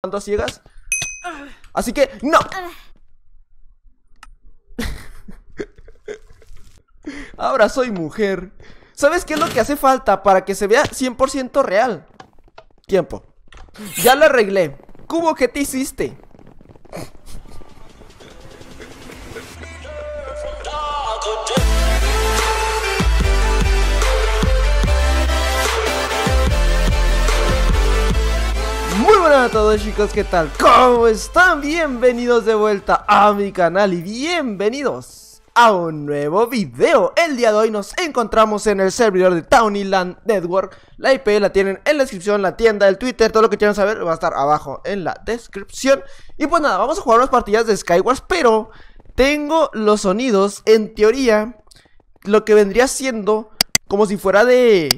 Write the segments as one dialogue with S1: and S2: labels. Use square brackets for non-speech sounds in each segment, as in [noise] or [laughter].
S1: ¿Cuántos ciegas. Así que, ¡no! [laughs] Ahora soy mujer. ¿Sabes qué es lo que hace falta para que se vea 100% real? Tiempo. Ya lo arreglé. Cubo, que te hiciste? a todos chicos, ¿qué tal? ¿Cómo están? Bienvenidos de vuelta a mi canal y bienvenidos a un nuevo video. El día de hoy nos encontramos en el servidor de Townyland Network. La IP la tienen en la descripción, la tienda, el Twitter, todo lo que quieran saber va a estar abajo en la descripción. Y pues nada, vamos a jugar unas partidas de Skywars, pero tengo los sonidos, en teoría, lo que vendría siendo como si fuera de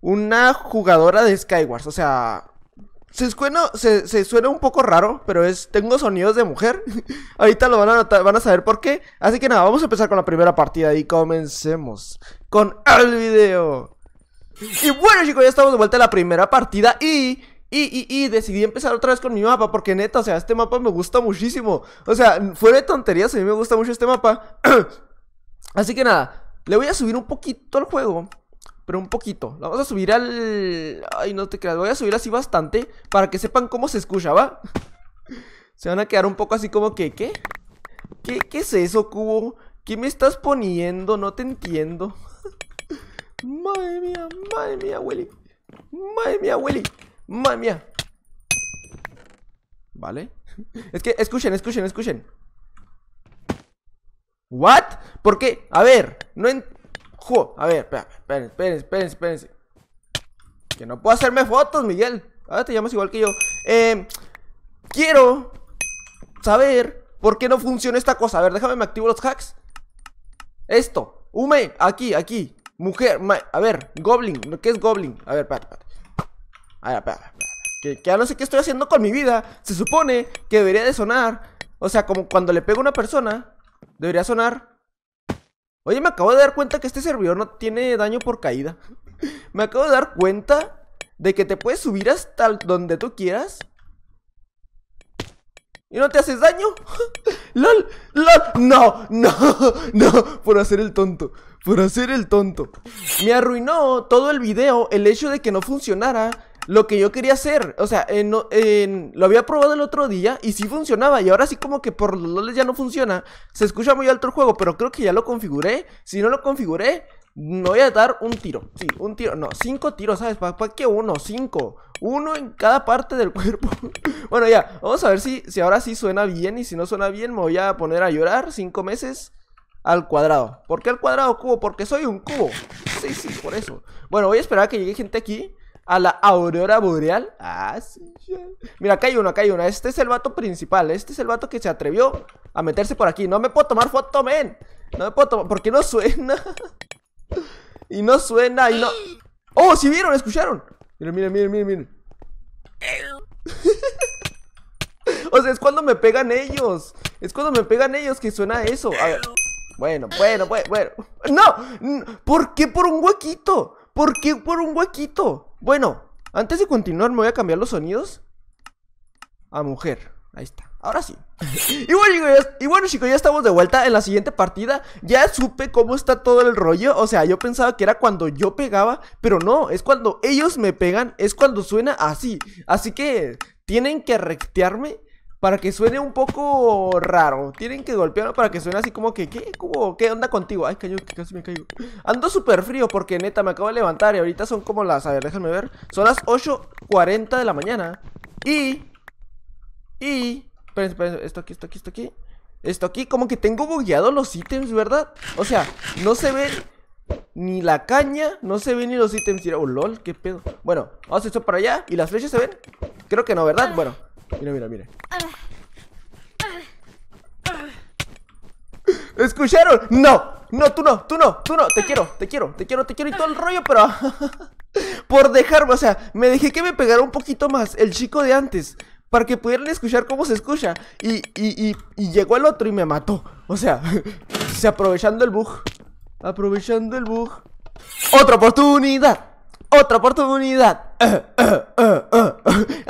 S1: una jugadora de Skywars, o sea se, se, suena un poco raro, pero es. Tengo sonidos de mujer. [laughs] Ahorita lo van a, van a saber por qué. Así que nada, vamos a empezar con la primera partida y comencemos con el video. Y bueno, chicos, ya estamos de vuelta a la primera partida y. Y, y, decidí empezar otra vez con mi mapa porque neta, o sea, este mapa me gusta muchísimo. O sea, fue de tonterías, a mí me gusta mucho este mapa. [clears throat] Así que nada, le voy a subir un poquito al juego pero un poquito. vamos a subir al... Ay, no te creas, voy a subir así bastante para que sepan cómo se escucha, ¿va? [laughs] se van a quedar un poco así como que, ¿qué? ¿Qué, qué es eso, cubo? ¿Qué me estás poniendo? No te entiendo. [laughs] madre mía, madre mía, Willy. Madre mía, Willy. Madre mía. Vale. [laughs] es que, escuchen, escuchen, escuchen. ¿What? ¿Por qué? A ver, no entiendo. ¡Jo! A ver, espérense, espérense, espérense, espérense. Que no puedo hacerme fotos, Miguel. Ahora te llamas igual que yo. Eh, quiero saber por qué no funciona esta cosa. A ver, déjame, me activo los hacks. Esto. Hume, aquí, aquí. Mujer, a ver, Goblin. ¿Qué es Goblin? A ver, espérate, espérate. A ver, espérate, que ya no sé qué estoy haciendo con mi vida. Se supone que debería de sonar. O sea, como cuando le pego a una persona, debería sonar. Oye, me acabo de dar cuenta que este servidor no tiene daño por caída. me acabo de dar cuenta de que te puedes subir hasta donde tú quieras. ¿Y no te haces daño? [laughs] ¡Lol! ¡Lol! ¡No! ¡No! [laughs] ¡No! Por hacer el tonto. Por hacer el tonto. Me arruinó todo el video el hecho de que no funcionara lo que yo quería hacer. O sea, en, lo había probado el otro día y sí funcionaba. Y ahora sí como que por los loles ya no funciona. Se escucha muy alto el juego, pero creo que ya lo configuré. Si no lo configuré, no voy a dar un tiro. Sí, un tiro. No, cinco tiros, ¿sabes? ¿Para, qué uno? Cinco. Uno en cada parte del [laughs] cuerpo. bueno, ya. Vamos a ver si, si ahora sí suena bien. Y si no suena bien, me voy a poner a llorar cinco meses al cuadrado. ¿Por qué al cuadrado cubo? Porque soy un cubo. Sí, sí, por eso. Bueno, voy a esperar a que llegue gente aquí a la aurora boreal. Ah, sí, Mira, acá hay uno, acá hay uno. Este es el vato principal. Este es el vato que se atrevió a meterse por aquí. No me puedo tomar foto, men. No me puedo tomar. Porque no suena. [laughs] y no suena y no. ¡Oh! si vieron? ¿Escucharon? Miren, miren, miren, miren, miren. [laughs] o sea, es cuando me pegan ellos. Es cuando me pegan ellos que suena eso. A ver. Bueno, bueno, bueno, bueno. ¡No! ¿Por qué por un huequito? ¿Por qué por un huequito? Bueno, antes de continuar me voy a cambiar los sonidos a mujer. Ahí está. Ahora sí. [laughs] y, bueno, chicos, ya, estamos de vuelta en la siguiente partida. Ya supe cómo está todo el rollo. O sea, yo pensaba que era cuando yo pegaba, pero no, es cuando ellos me pegan, es cuando suena así. Así que tienen que rectearme para que suene un poco raro. Tienen que golpearlo para que suene así como que, ¿qué? onda contigo? Ay, cayó, casi me caigo. Ando súper frío porque neta me acabo de levantar y ahorita son como las, a ver, déjenme ver. Son las 8.40 de la mañana. Y, y, esperen, esto aquí, esto aquí, esto aquí. Esto aquí, como que tengo bugueados los ítems, ¿verdad? O sea, no se ven ni la caña, no se ven ni los ítems. Oh, lol, qué pedo. Bueno, vamos a esto para allá. ¿Y las flechas se ven? Creo que no, ¿verdad? Bueno. Mira, mira, mira. Ah. escucharon? ¡No! No, tú no, tú no, tú no, te quiero, te quiero, te quiero, te quiero y todo el rollo, pero [laughs] por dejarme, o sea, me dejé que me pegara un poquito más el chico de antes para que pudieran escuchar cómo se escucha y, y, llegó el otro y me mató, o sea, [laughs] se aprovechando el bug, aprovechando el bug. Otra oportunidad, otra oportunidad. [clears throat] [clears throat]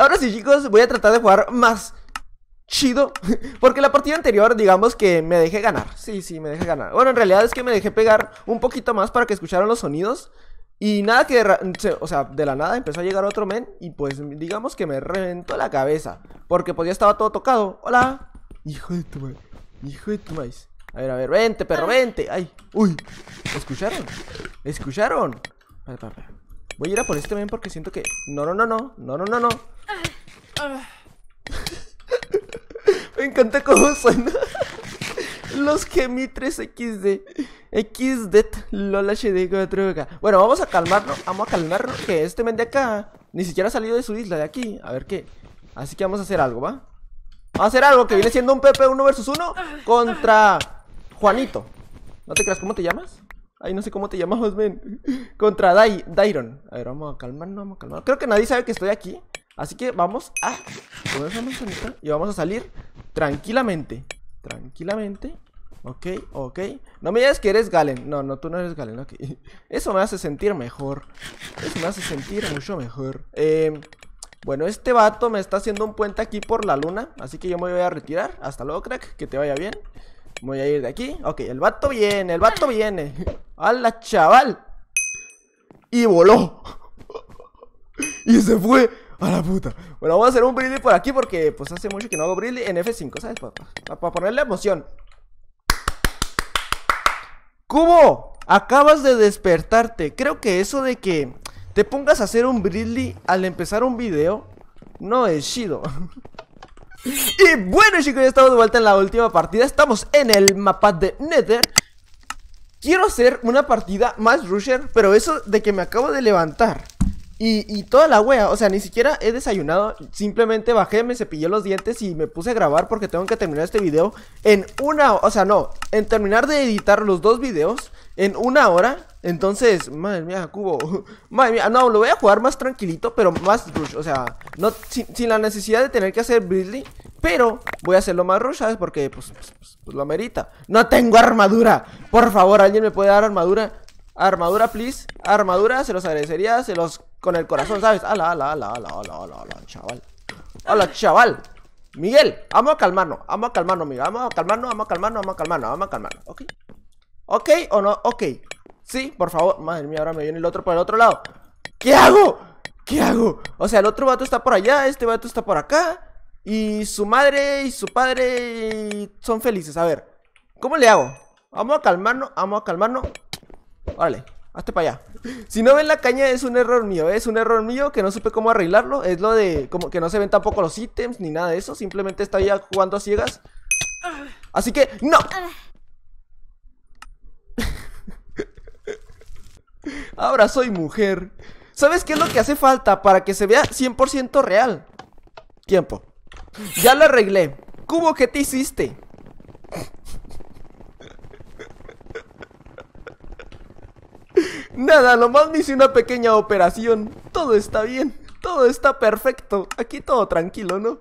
S1: Ahora sí, chicos, voy a tratar de jugar más chido. [laughs] Porque la partida anterior, digamos que me dejé ganar. Sí, sí, me dejé ganar. Bueno, en realidad es que me dejé pegar un poquito más para que escucharan los sonidos. Y nada que... O sea, de la nada empezó a llegar otro men y pues digamos que me reventó la cabeza. Porque pues ya estaba todo tocado. Hola. Hijo de tu maíz. Hijo de tu maíz. A ver, a ver, vente, perro, vente. Ay, uy. ¿Escucharon? ¿Escucharon? Voy a ir a por este men porque siento que... No, no, no, no. No, no, no, no. [laughs] Me encanta cómo suena. Los gemitres XD. XD. Lola de droga. Bueno, vamos a calmarlo Vamos a calmarlo, Que este men de acá ni siquiera ha salido de su isla de aquí. A ver qué. Así que vamos a hacer algo, ¿va? Vamos a hacer algo que viene siendo un PP 1 versus 1 contra Juanito. No te creas, ¿cómo te llamas? Ay, no sé cómo te llamamos, men. Contra Dairon. A ver, vamos a calmarnos, vamos a calmarnos. Creo que nadie sabe que estoy aquí. Así que vamos a poner y vamos a salir tranquilamente. Tranquilamente. Ok, ok. No me digas que eres Galen. No, no, tú no eres Galen. [laughs] Eso me hace sentir mejor. Eso me hace sentir mucho mejor. Em, bueno, este vato me está haciendo un puente aquí por la luna. Así que yo me voy a retirar. Hasta luego, crack. Que te vaya bien. Voy a ir de aquí. Ok, el vato viene, el vato viene. ¡Hala, [laughs] chaval! Y voló. [laughs] y se fue. A la puta. Bueno, vamos a hacer un brilli por aquí porque pues hace mucho que no hago brilli en F5, ¿sabes? Para, ponerle emoción. Cubo, acabas de despertarte. Creo que eso de que te pongas a hacer un brilli al empezar un video no es chido. [laughs] y bueno chicos, ya estamos de vuelta en la última partida. Estamos en el mapa de Nether. Quiero hacer una partida más rusher, pero eso de que me acabo de levantar y, toda la wea, o sea, ni siquiera he desayunado, simplemente bajé, me cepillé los dientes y me puse a grabar porque tengo que terminar este video en una, o sea, no, en terminar de editar los dos videos en una hora. Entonces, madre mía, cubo, [laughs] madre mía, no, lo voy a jugar más tranquilito, pero más rush, o sea, no, sin, la necesidad de tener que hacer Bridley, pero voy a hacerlo más rush, ¿sabes? Porque, pues, pues, pues, pues lo amerita. No tengo armadura, por favor, alguien me puede dar armadura. Armadura, please. Armadura, se los agradecería. Se los. Con el corazón, ¿sabes? Ala, ala, ala, ala, ala, ala, chaval. ¡Hola, chaval. Miguel, vamos a calmarnos. Vamos a calmarnos, Miguel. Vamos a calmarnos, vamos a calmarnos, vamos a calmarnos, vamos a calmarnos. ¿Ok? ¿Ok o no? Ok. Sí, por favor. Madre mía, ahora me viene el otro por el otro lado. ¿Qué hago? ¿Qué hago? O sea, el otro vato está por allá, este vato está por acá. Y su madre y su padre son felices. A ver, ¿cómo le hago? Vamos a calmarnos, vamos a calmarnos. Órale, hazte para allá. Si no ven la caña es un error mío, es un error mío que no supe cómo arreglarlo. Es lo de como que no se ven tampoco los ítems ni nada de eso. Simplemente estaba ya jugando a ciegas. Así que, ¡no! [laughs] Ahora soy mujer. ¿Sabes qué es lo que hace falta para que se vea 100% real? Tiempo. Ya lo arreglé. Cubo, que te hiciste? Nada, nomás me hice una pequeña operación. Todo está bien, todo está perfecto. Aquí todo tranquilo, ¿no?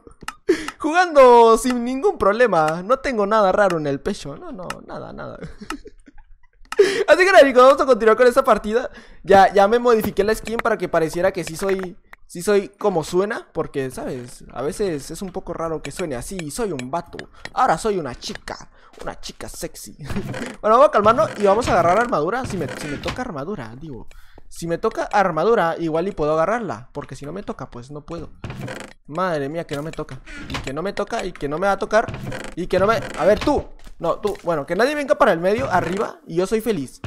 S1: Jugando sin ningún problema. No tengo nada raro en el pecho. No, no, nada, nada. [laughs] Así que nada, vamos a continuar con esta partida. Ya, ya me modifiqué la skin para que pareciera que sí soy Sí soy como suena, porque, ¿sabes? A veces es un poco raro que suene así. Soy un vato. Ahora soy una chica. Una chica sexy. [laughs] bueno, vamos a calmarnos y vamos a agarrar armadura. Si me, toca armadura, digo. Si me toca armadura, igual y puedo agarrarla. Porque si no me toca, pues no puedo. Madre mía, que no me toca. Y que no me toca, y que no me va a tocar. Y que no me... A ver, tú. No, tú. Bueno, que nadie venga para el medio, arriba, y yo soy feliz.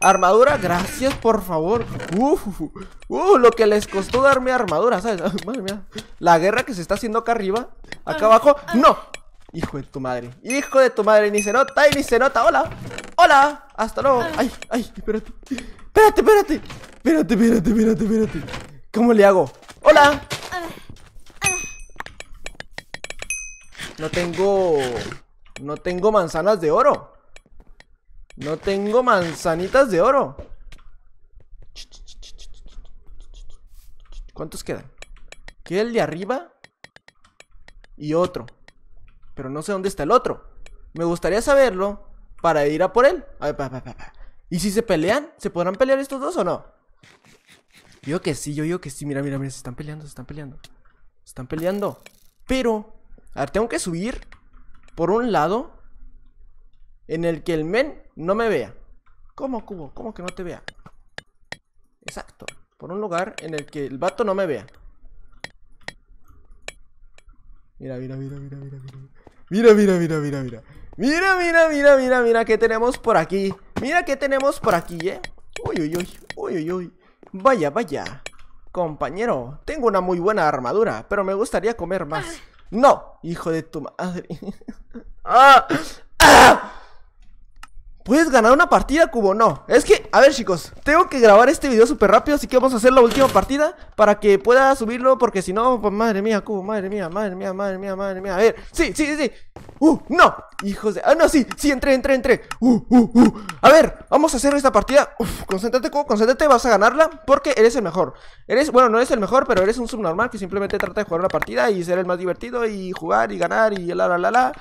S1: Armadura, gracias, por favor. Uf, uh, lo que les costó darme armadura, ¿sabes? [laughs] madre mía. La guerra que se está haciendo acá arriba, acá ah, abajo. Ah. ¡No! Hijo de tu madre. Hijo de tu madre, ni se nota ni se nota. Hola. Hola. Hasta luego. Ah. Ay, ay, espérate. Espérate, espérate. Espérate, espérate, espérate, espérate. ¿Cómo le hago? Hola. No tengo... No tengo manzanas de oro. No tengo manzanitas de oro. ¿Cuántos quedan? Que el de arriba y otro. Pero no sé dónde está el otro. Me gustaría saberlo para ir a por él. ¿Y si se pelean? ¿Se podrán pelear estos dos o no? Yo que sí, yo digo que sí. Mira, mira, mira, se están peleando, se están peleando. Se están peleando. Pero, a ver, tengo que subir por un lado en el que el men no me vea. ¿Cómo, Cubo? ¿Cómo que no te vea? Exacto. Por un lugar en el que el vato no me vea. Mira, mira, mira, mira, mira, mira. Mira, mira, mira, mira, mira. Mira, mira, mira, mira, mira qué tenemos por aquí. Mira qué tenemos por aquí, ¿eh? Uy, uy, uy. Uy, uy, uy. Vaya, vaya. Compañero, tengo una muy buena armadura, pero me gustaría comer más. Ah. ¡No! Hijo de tu madre. [laughs] ¡Ah! ¡Ah! ¿Puedes ganar una partida, Cubo? No, es que, a ver chicos Tengo que grabar este video súper rápido Así que vamos a hacer la última partida Para que pueda subirlo Porque si no, pues madre mía, Cubo Madre mía, madre mía, madre mía, madre mía A ver, sí, sí, sí Uh, no, hijos de... Ah, no, sí, sí, entré, entré, entré Uh, uh, uh A ver, vamos a hacer esta partida Uf, concéntrate, Cubo, concéntrate Vas a ganarla porque eres el mejor Eres, bueno, no eres el mejor Pero eres un subnormal que simplemente trata de jugar una partida Y ser el más divertido Y jugar y ganar y la, la, la, la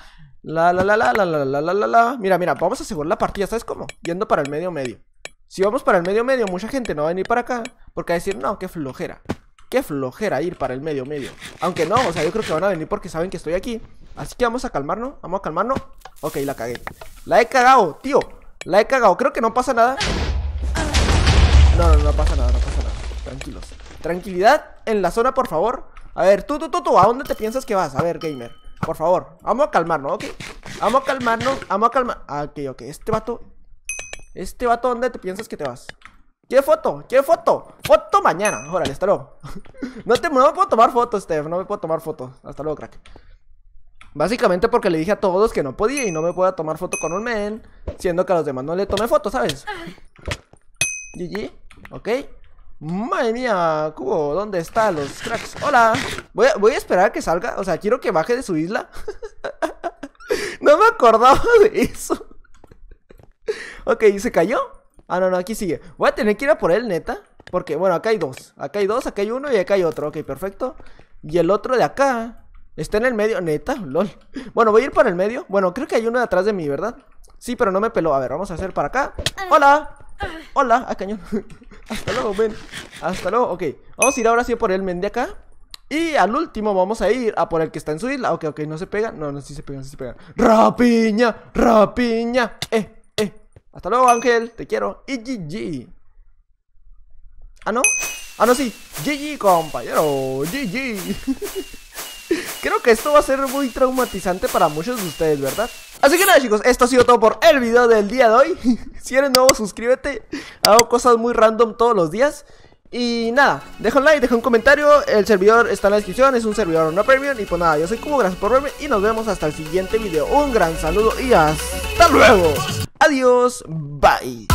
S1: la, la, la, la, la, la, la, la, la, Mira, mira, vamos a asegurar la partida, ¿sabes cómo? Yendo para el medio medio. Si vamos para el medio medio, mucha gente no va a venir para acá porque va a decir, no, qué flojera. Qué flojera ir para el medio medio. Aunque no, o sea, yo creo que van a venir porque saben que estoy aquí. Así que vamos a calmarnos, vamos a calmarnos. Ok, la cagué. La he cagado, tío. La he cagado. Creo que no pasa nada. No, no, no pasa nada, no pasa nada. Tranquilos. Tranquilidad en la zona, por favor. A ver, tú, tú, tú, tú, ¿a dónde te piensas que vas? A ver, gamer. Por favor, vamos a calmarnos, ¿ok? Vamos a calmarnos, vamos a calmar. Ah, ok, ok, este vato. Este vato, ¿dónde te piensas que te vas? ¿Qué foto? ¿Qué foto? Foto mañana. Órale, hasta luego. [laughs] no, te, me puedo tomar foto, Steph. No me puedo tomar foto Hasta luego, crack. Básicamente porque le dije a todos que no podía y no me puedo tomar foto con un men, siendo que a los demás no le tomé foto, ¿sabes? GG, ah. ok. Madre mía, Cubo, ¿dónde están los cracks? ¡Hola! Voy a, esperar a que salga, o sea, quiero que baje de su isla [laughs] No me acordaba de eso Ok, ¿se cayó? Ah, no, no, aquí sigue Voy a tener que ir a por él, neta Porque, bueno, acá hay dos Acá hay dos, acá hay uno y acá hay otro Ok, perfecto Y el otro de acá Está en el medio, neta, lol Bueno, voy a ir para el medio Bueno, creo que hay uno de atrás de mí, ¿verdad? Sí, pero no me peló A ver, vamos a hacer para acá ¡Hola! Hola, a cañón. [laughs] Hasta luego, ven. Hasta luego, ok. Vamos a ir ahora sí por el men de acá. Y al último vamos a ir a por el que está en su isla. Ok, ok, no se pega. No, no, sí se pega, sí se pega. Rapiña, rapiña. Eh, eh. Hasta luego, Ángel. Te quiero. Y GG. Ah, no. Ah, no, sí. GG, compañero. GG. [laughs] Creo que esto va a ser muy traumatizante para muchos de ustedes, ¿verdad? Así que nada chicos, esto ha sido todo por el video del día de hoy [laughs] Si eres nuevo, suscríbete Hago cosas muy random todos los días y nada, deja un like, deja un comentario, el servidor está en la descripción, es un servidor no premium y pues nada, yo soy Cubo, gracias por verme y nos vemos hasta el siguiente video. Un gran saludo y hasta luego. Adiós, bye.